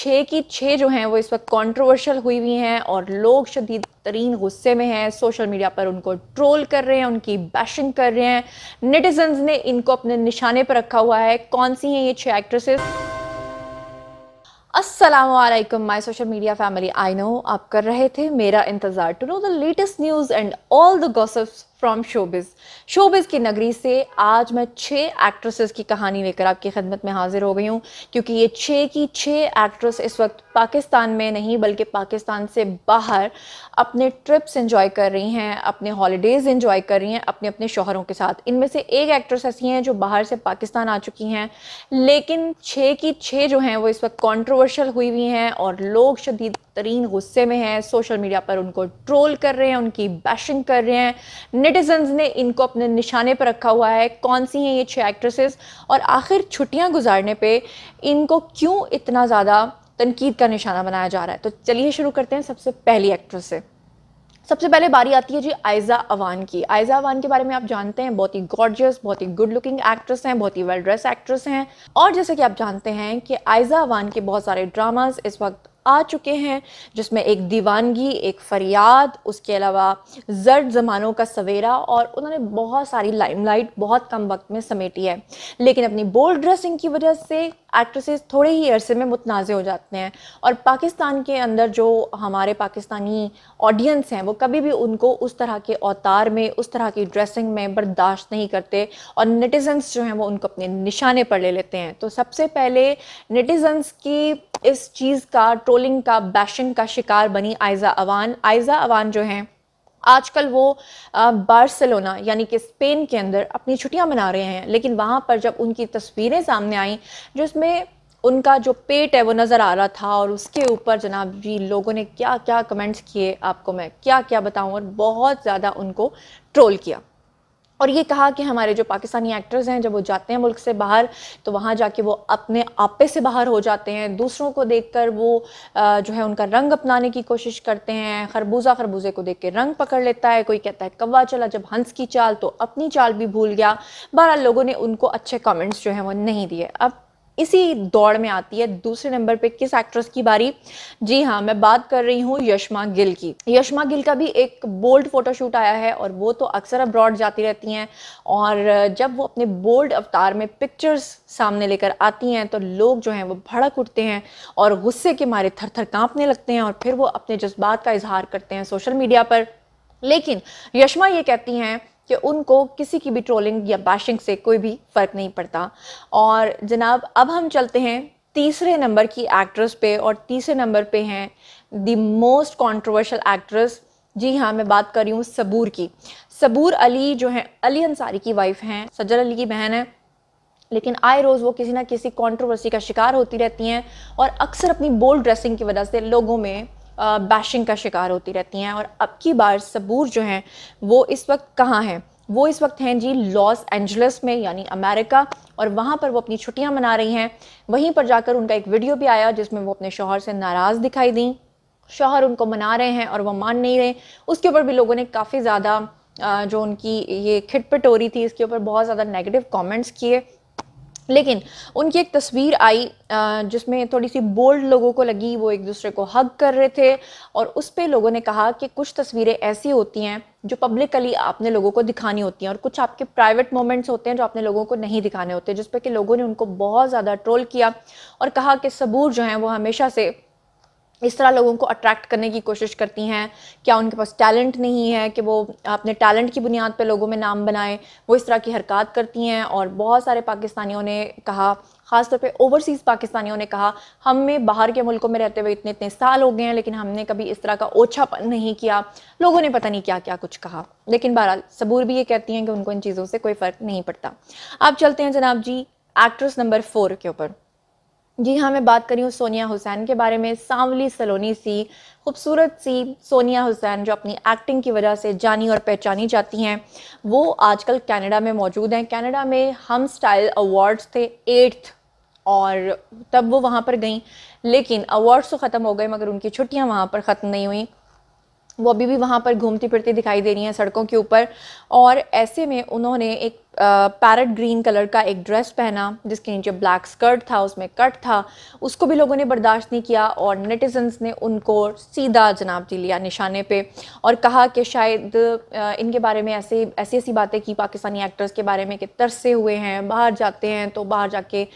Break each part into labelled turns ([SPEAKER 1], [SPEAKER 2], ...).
[SPEAKER 1] छः की छः जो हैं वो इस वक्त कंट्रोवर्शियल हुई हुई हैं और लोग शदीद तरीन गुस्से में हैं सोशल मीडिया पर उनको ट्रोल कर रहे हैं उनकी बैशिंग कर रहे हैं नेटिजन्स ने इनको अपने निशाने पर रखा हुआ है कौन सी हैं ये छः एक्ट्रेसेस असलम my social media family I know आप कर रहे थे मेरा इंतज़ार to know the latest news and all the gossips from showbiz showbiz की नगरी से आज मैं छः एक्ट्रेसेस की कहानी लेकर आपकी खदमत में हाजिर हो गई हूँ क्योंकि ये छः की छः एक्ट्रेस इस वक्त पाकिस्तान में नहीं बल्कि पाकिस्तान से बाहर अपने ट्रिप्स इंजॉय कर रही हैं अपने हॉलीडेज़ इंजॉय कर रही हैं अपने अपने शोहरों के साथ इनमें से एक एक्ट्रेस ऐसी हैं जो बाहर से पाकिस्तान आ चुकी हैं लेकिन छः की छः जो हैं वो इस वक्त कॉन्ट्रोवर्शल हुई हुई हैं और लोग शदीद तरीन गुस्से में हैं सोशल मीडिया पर उनको ट्रोल कर रहे हैं उनकी बैशिंग कर रहे हैं नेटिजन्स ने इनको अपने निशाने पर रखा हुआ है कौन सी हैं ये छः एक्ट्रेसेस और आखिर छुट्टियां गुजारने पे इनको क्यों इतना ज़्यादा तनकीद का निशाना बनाया जा रहा है तो चलिए शुरू करते हैं सबसे पहली एक्ट्रेस से सबसे पहले बारी आती है जी आयजा अवान की आयजा अवान के बारे में आप जानते हैं बहुत ही गॉर्जियस बहुत ही गुड लुकिंग एक्ट्रेस हैं बहुत ही वेल ड्रेस एक्ट्रेस हैं और जैसे कि आप जानते हैं कि आयजा अवान के बहुत सारे ड्रामास इस वक्त आ चुके हैं जिसमें एक दीवानगी एक फरियाद उसके अलावा जर्द ज़मानों का सवेरा और उन्होंने बहुत सारी लाइमलाइट बहुत कम वक्त में समेटी है लेकिन अपनी बोल्ड ड्रेसिंग की वजह से एक्ट्रेसेस थोड़े ही अरसे में मुतनाज़ हो जाते हैं और पाकिस्तान के अंदर जो हमारे पाकिस्तानी ऑडियंस हैं वो कभी भी उनको उस तरह के अवतार में उस तरह की ड्रेसिंग में बर्दाश्त नहीं करते और नेटिजन्स जो हैं वो उनको अपने निशाने पर ले लेते हैं तो सबसे पहले नेटिजन्स की इस चीज़ का ट्रोलिंग का बैशिंग का शिकार बनी आयजा अवान आयजा अवान जो हैं आजकल वो बार्सिलोना यानी कि स्पेन के अंदर अपनी छुट्टियां मना रहे हैं लेकिन वहाँ पर जब उनकी तस्वीरें सामने आई जिसमें उनका जो पेट है वो नज़र आ रहा था और उसके ऊपर जनाब जी लोगों ने क्या क्या कमेंट्स किए आपको मैं क्या क्या बताऊँ और बहुत ज़्यादा उनको ट्रोल किया और ये कहा कि हमारे जो पाकिस्तानी एक्टर्स हैं जब वो जाते हैं मुल्क से बाहर तो वहाँ जाके वो अपने आपे से बाहर हो जाते हैं दूसरों को देखकर वो जो है उनका रंग अपनाने की कोशिश करते हैं खरबूजा खरबूजे को देख के रंग पकड़ लेता है कोई कहता है कौवा चला जब हंस की चाल तो अपनी चाल भी भूल गया बहरहाल लोगों ने उनको अच्छे कमेंट्स जो हैं वो नहीं दिए अब इसी दौड़ में आती है दूसरे नंबर पे किस एक्ट्रेस की बारी जी हाँ मैं बात कर रही हूँ यशमा गिल की यशमा गिल का भी एक बोल्ड फोटोशूट आया है और वो तो अक्सर अब्रॉड जाती रहती हैं और जब वो अपने बोल्ड अवतार में पिक्चर्स सामने लेकर आती हैं तो लोग जो हैं वो भड़क उठते हैं और गुस्से के मारे थर थर काँपने लगते हैं और फिर वो अपने जज्बात का इजहार करते हैं सोशल मीडिया पर लेकिन यशमा ये कहती हैं कि उनको किसी की भी ट्रोलिंग या बाशिंग से कोई भी फ़र्क नहीं पड़ता और जनाब अब हम चलते हैं तीसरे नंबर की एक्ट्रेस पे और तीसरे नंबर पे हैं दी मोस्ट कॉन्ट्रोवर्शल एक्ट्रेस जी हाँ मैं बात कर रही हूँ सबूर की सबूर अली जो हैं अली अंसारी की वाइफ हैं सज्जर अली की बहन है लेकिन आए रोज़ वो किसी ना किसी कंट्रोवर्सी का शिकार होती रहती हैं और अक्सर अपनी बोल्ड ड्रेसिंग की वजह से लोगों में बैशिंग का शिकार होती रहती हैं और अब की बार सबूर जो हैं वो इस वक्त कहाँ हैं वो इस वक्त हैं जी लॉस एंजल्स में यानी अमेरिका और वहाँ पर वो अपनी छुट्टियाँ मना रही हैं वहीं पर जाकर उनका एक वीडियो भी आया जिसमें वो अपने शोहर से नाराज़ दिखाई दी शोहर उनको मना रहे हैं और वो मान नहीं रहे उसके ऊपर भी लोगों ने काफ़ी ज़्यादा जो उनकी ये रही थी इसके ऊपर बहुत ज़्यादा नेगेटिव कमेंट्स किए लेकिन उनकी एक तस्वीर आई जिसमें थोड़ी सी बोल्ड लोगों को लगी वो एक दूसरे को हग कर रहे थे और उस पर लोगों ने कहा कि कुछ तस्वीरें ऐसी होती हैं जो पब्लिकली आपने लोगों को दिखानी होती हैं और कुछ आपके प्राइवेट मोमेंट्स होते हैं जो आपने लोगों को नहीं दिखाने होते जिस पर कि लोगों ने उनको बहुत ज़्यादा ट्रोल किया और कहा कि सबूर जो हैं वो हमेशा से इस तरह लोगों को अट्रैक्ट करने की कोशिश करती हैं क्या उनके पास टैलेंट नहीं है कि वो अपने टैलेंट की बुनियाद पर लोगों में नाम बनाएं वो इस तरह की हरकत करती हैं और बहुत सारे पाकिस्तानियों ने कहा ख़ासतौर पे ओवरसीज़ पाकिस्तानियों ने कहा हमें बाहर के मुल्कों में रहते हुए इतने इतने साल हो गए हैं लेकिन हमने कभी इस तरह का ओछापन नहीं किया लोगों ने पता नहीं क्या क्या कुछ कहा लेकिन बहरहाल सबूर भी ये कहती हैं कि उनको इन चीज़ों से कोई फ़र्क नहीं पड़ता अब चलते हैं जनाब जी एक्ट्रेस नंबर फोर के ऊपर जी हाँ मैं बात करी हूँ सोनिया हुसैन के बारे में सांवली सलोनी सी खूबसूरत सी सोनिया हुसैन जो अपनी एक्टिंग की वजह से जानी और पहचानी जाती हैं वो आजकल कनाडा में मौजूद हैं कनाडा में हम स्टाइल अवार्ड्स थे एट्थ और तब वो वहाँ पर गई लेकिन अवार्ड्स तो ख़त्म हो गए मगर उनकी छुट्टियाँ वहाँ पर ख़त्म नहीं हुई वो अभी भी वहाँ पर घूमती फिरती दिखाई दे रही हैं सड़कों के ऊपर और ऐसे में उन्होंने एक पैरट ग्रीन कलर का एक ड्रेस पहना जिसके नीचे ब्लैक स्कर्ट था उसमें कट था उसको भी लोगों ने बर्दाश्त नहीं किया और नेटिजन्स ने उनको सीधा जनाब जी लिया निशाने पे और कहा कि शायद इनके बारे में ऐसे ऐसी ऐसी बातें की पाकिस्तानी एक्टर्स के बारे में कि तरसे हुए हैं बाहर जाते हैं तो बाहर जाके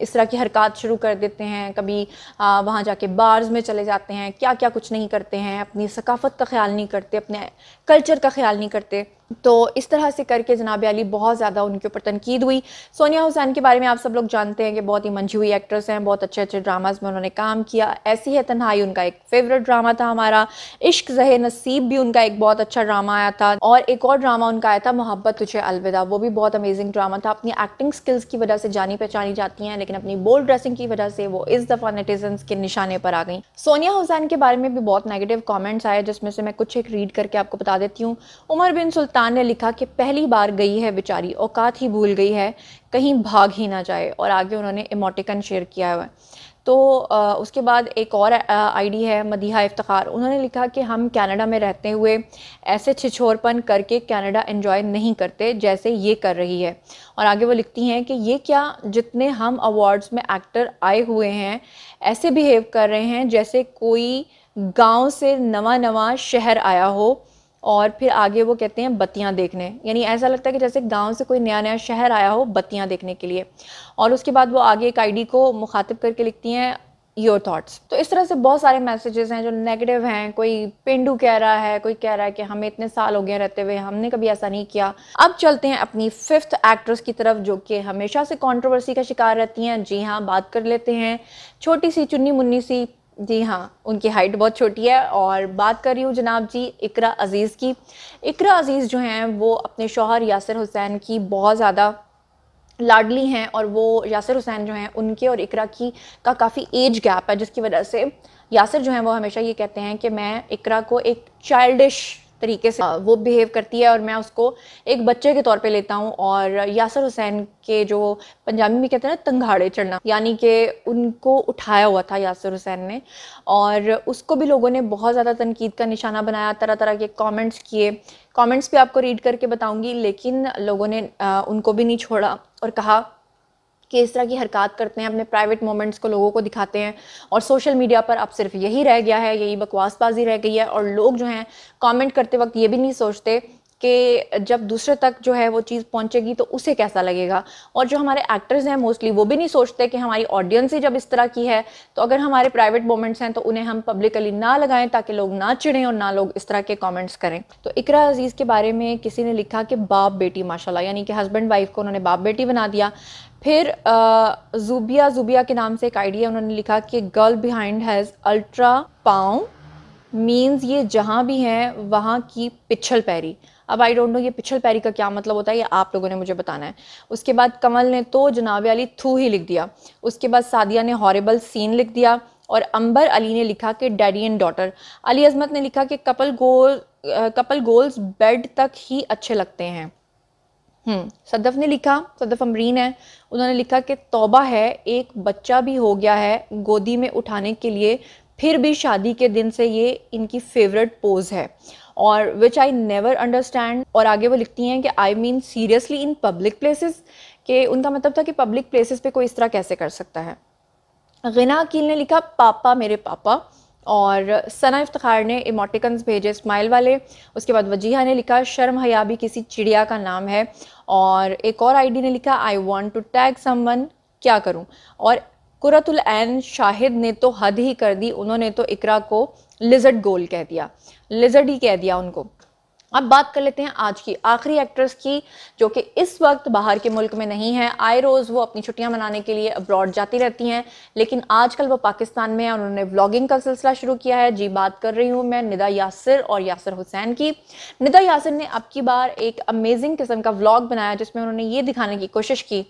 [SPEAKER 1] इस तरह की हरकत शुरू कर देते हैं कभी वहाँ जाके बार्स में चले जाते हैं क्या क्या कुछ नहीं करते हैं अपनी सकाफत का ख्याल नहीं करते अपने कल्चर का ख्याल नहीं करते तो इस तरह से करके जनाब अली बहुत ज़्यादा उनके ऊपर तनकीद हुई सोनिया हुसैन के बारे में आप सब लोग जानते हैं कि बहुत ही मंझी हुई एक्ट्रेस हैं बहुत अच्छे अच्छे ड्रामाज में उन्होंने काम किया ऐसी है तन्हाई उनका एक फेवरेट ड्रामा था हमारा इश्क जहे नसीब भी उनका एक बहुत अच्छा ड्रामा आया था और एक और ड्रामा उनका आया था मोहब्बत तुझे अलविदा वो भी बहुत अमेजिंग ड्रामा था अपनी एक्टिंग स्किल्स की वजह से जानी पहचानी जाती हैं लेकिन अपनी बोल्ड ड्रेसिंग की वजह से वो इस दफ़ा नेटिजन के निशाने पर आ गई सोनिया हुसैन के बारे में भी बहुत नेगेटिव कॉमेंट्स आए जिसमें से मैं कुछ एक रीड करके आपको बता देती हूँ उमर बिन सुल्तान किसान ने लिखा कि पहली बार गई है बेचारी औकात ही भूल गई है कहीं भाग ही ना जाए और आगे उन्होंने इमोटिकन शेयर किया हुआ तो उसके बाद एक और आईडी है मदीहा इफ्तार उन्होंने लिखा कि हम कनाडा में रहते हुए ऐसे छिछोरपन करके कनाडा एंजॉय नहीं करते जैसे ये कर रही है और आगे वो लिखती हैं कि ये क्या जितने हम अवार्ड्स में एक्टर आए हुए हैं ऐसे बिहेव कर रहे हैं जैसे कोई गांव से नवा नवा शहर आया हो और फिर आगे वो कहते हैं बत्तियाँ देखने यानी ऐसा लगता है कि जैसे गांव से कोई नया नया शहर आया हो बत्तियाँ देखने के लिए और उसके बाद वो आगे एक आईडी को मुखातिब करके लिखती हैं योर थाट्स तो इस तरह से बहुत सारे मैसेजेस हैं जो नेगेटिव हैं कोई पेंडू कह रहा है कोई कह रहा है कि हमें इतने साल हो गए रहते हुए हमने कभी ऐसा नहीं किया अब चलते हैं अपनी फिफ्थ एक्ट्रेस की तरफ जो कि हमेशा से कंट्रोवर्सी का शिकार रहती हैं जी हाँ बात कर लेते हैं छोटी सी चुन्नी मुन्नी सी जी हाँ उनकी हाइट बहुत छोटी है और बात कर रही हूँ जनाब जी इकरा अज़ीज़ की इकरा अज़ीज़ जो हैं वो अपने शोहर यासर हुसैन की बहुत ज़्यादा लाडली हैं और वो यासर हुसैन जो हैं उनके और इकरा की का काफ़ी एज गैप है जिसकी वजह से यासर जो हैं वो हमेशा ये कहते हैं कि मैं इकरा को एक चाइल्डिश तरीके से वो बिहेव करती है और मैं उसको एक बच्चे के तौर पे लेता हूँ और यासर हुसैन के जो पंजाबी में कहते हैं ना तंगाड़े चढ़ना यानी कि उनको उठाया हुआ था यासर हुसैन ने और उसको भी लोगों ने बहुत ज़्यादा तनकीद का निशाना बनाया तरह तरह के कॉमेंट्स किए कॉमेंट्स भी आपको रीड करके बताऊँगी लेकिन लोगों ने उनको भी नहीं छोड़ा और कहा कि इस तरह की हरकत करते हैं अपने प्राइवेट मोमेंट्स को लोगों को दिखाते हैं और सोशल मीडिया पर अब सिर्फ यही रह गया है यही बकवासबाजी रह गई है और लोग जो हैं कमेंट करते वक्त ये भी नहीं सोचते कि जब दूसरे तक जो है वो चीज़ पहुंचेगी तो उसे कैसा लगेगा और जो हमारे एक्टर्स हैं मोस्टली वो भी नहीं सोचते कि हमारी ऑडियंस ही जब इस तरह की है तो अगर हमारे प्राइवेट मोमेंट्स हैं तो उन्हें हम पब्लिकली ना लगाएं ताकि लोग ना चिड़ें और ना लोग इस तरह के कमेंट्स करें तो इकरा अजीज़ के बारे में किसी ने लिखा कि बाप बेटी माशाल्लाह यानी कि हस्बैंड वाइफ को उन्होंने बाप बेटी बना दिया फिर जूबिया जूबिया के नाम से एक आइडिया उन्होंने लिखा कि गर्ल बिहाइंड हैज़ अल्ट्रा पाँव मीन्स ये जहाँ भी हैं वहाँ की पिछल पैरी अब आई डोंट नो ये पिछल पैरी का क्या मतलब होता है ये आप लोगों ने मुझे बताना है उसके बाद कमल ने तो जनाब अली थू ही लिख दिया उसके बाद सादिया ने हॉरेबल सीन लिख दिया और अंबर अली ने लिखा कि daddy and daughter Ali Azmat ने लिखा कि couple goal couple goals bed तक ही अच्छे लगते हैं हम्म, सदफ ने लिखा सदफ अमरीन है उन्होंने लिखा कि तोबा है एक बच्चा भी हो गया है गोदी में उठाने के लिए फिर भी शादी के दिन से ये इनकी फेवरेट पोज है और विच आई नेवर अंडरस्टैंड और आगे वो लिखती हैं कि I mean seriously in public places कि उनका मतलब था कि पब्लिक प्लेसेस पे कोई इस तरह कैसे कर सकता है गना अकील ने लिखा पापा मेरे पापा और सना इफ्तार ने इमोटिकन्स भेजे स्माइल वाले उसके बाद वजीहा ने लिखा शर्म हया भी किसी चिड़िया का नाम है और एक और आईडी ने लिखा I want to tag someone क्या करूं और कुरतुल एन शाहिद ने तो हद ही कर दी उन्होंने तो इकरा को लिजर्ड गोल कह दिया लिजर्ड ही कह दिया उनको अब बात कर लेते हैं आज की आखिरी एक्ट्रेस की जो कि इस वक्त बाहर के मुल्क में नहीं है आए रोज़ वो अपनी छुट्टियां मनाने के लिए अब्रॉड जाती रहती हैं लेकिन आजकल वो पाकिस्तान में है उन्होंने व्लॉगिंग का सिलसिला शुरू किया है जी बात कर रही हूँ मैं निदा यासिर और यासिर हुसैन की निदा यासिर ने अब की बार एक अमेजिंग किस्म का व्लॉग बनाया जिसमें उन्होंने ये दिखाने की कोशिश की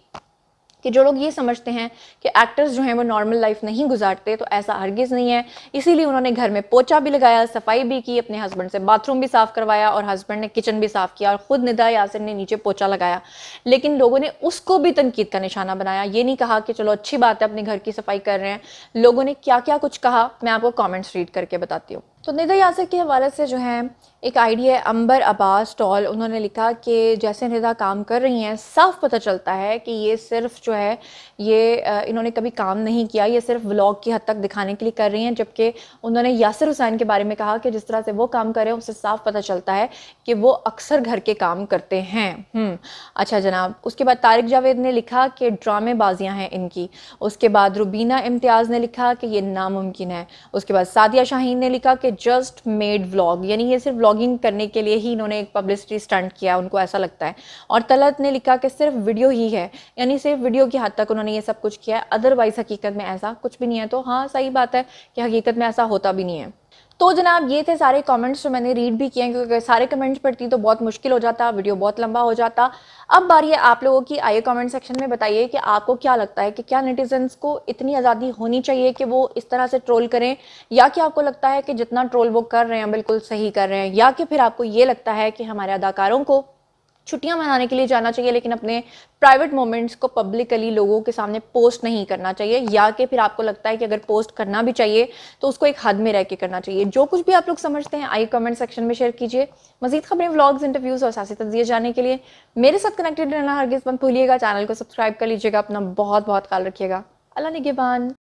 [SPEAKER 1] कि जो लोग ये समझते हैं कि एक्टर्स जो हैं वो नॉर्मल लाइफ नहीं गुजारते तो ऐसा हरगिज़ नहीं है इसीलिए उन्होंने घर में पोचा भी लगाया सफाई भी की अपने हस्बैंड से बाथरूम भी साफ़ करवाया और हस्बैंड ने किचन भी साफ़ किया और ख़ुद निदा यासिन ने नीचे पोचा लगाया लेकिन लोगों ने उसको भी तनकीद का निशाना बनाया ये नहीं कहा कि चलो अच्छी बात है अपने घर की सफाई कर रहे हैं लोगों ने क्या क्या कुछ कहा मैं आपको कॉमेंट्स रीड करके बताती हूँ तो निदा यासर के हवाले से जो है एक आइडिया है अंबर अब्बास टॉल उन्होंने लिखा कि जैसे निदा काम कर रही हैं साफ पता चलता है कि ये सिर्फ जो है ये इन्होंने कभी काम नहीं किया ये सिर्फ व्लॉग की हद तक दिखाने के लिए कर रही हैं जबकि उन्होंने यासर हुसैन के बारे में कहा कि जिस तरह से वो काम कर रहे हैं उससे साफ पता चलता है कि वो अक्सर घर के काम करते हैं हम्म, अच्छा जनाब उसके बाद तारिक जावेद ने लिखा कि ड्रामेबाजियाँ हैं इनकी उसके बाद रुबीना इम्तियाज़ ने लिखा कि ये नामुमकिन है उसके बाद सादिया शाहीन ने लिखा कि जस्ट मेड व्लॉग यानी ये सिर्फ व्लॉगिंग करने के लिए ही इन्होंने एक पब्लिसिटी स्टंट किया उनको ऐसा लगता है और तलत ने लिखा कि सिर्फ वीडियो ही है यानी सिर्फ वीडियो की हद तक उन्होंने ये सब कुछ किया है अदरवाइज़ हकीकत में ऐसा कुछ भी नहीं है तो हाँ सही बात है कि हकीकत में ऐसा होता भी नहीं है तो जनाब ये थे सारे कमेंट्स जो मैंने रीड भी किए हैं क्योंकि सारे कमेंट्स पढ़ती तो बहुत मुश्किल हो जाता वीडियो बहुत लंबा हो जाता अब बारी है आप लोगों की आइए कमेंट सेक्शन में बताइए कि आपको क्या लगता है कि क्या नेटिजन्स को इतनी आज़ादी होनी चाहिए कि वो इस तरह से ट्रोल करें या कि आपको लगता है कि जितना ट्रोल वो कर रहे हैं बिल्कुल सही कर रहे हैं या कि फिर आपको ये लगता है कि हमारे अदाकारों को छुट्टियां मनाने के लिए जाना चाहिए लेकिन अपने प्राइवेट मोमेंट्स को पब्लिकली लोगों के सामने पोस्ट नहीं करना चाहिए या कि फिर आपको लगता है कि अगर पोस्ट करना भी चाहिए तो उसको एक हद में रह के करना चाहिए जो कुछ भी आप लोग समझते हैं आइए कमेंट सेक्शन में शेयर कीजिए मजीद खबरें व्लॉग्स इंटरव्यूज़ और सासी तजिए जाने के लिए मेरे साथ कनेक्टेड रहना हरगिज़ मत भूलिएगा चैनल को सब्सक्राइब कर लीजिएगा अपना बहुत बहुत ख्याल रखिएगा अल्लाह निगेबान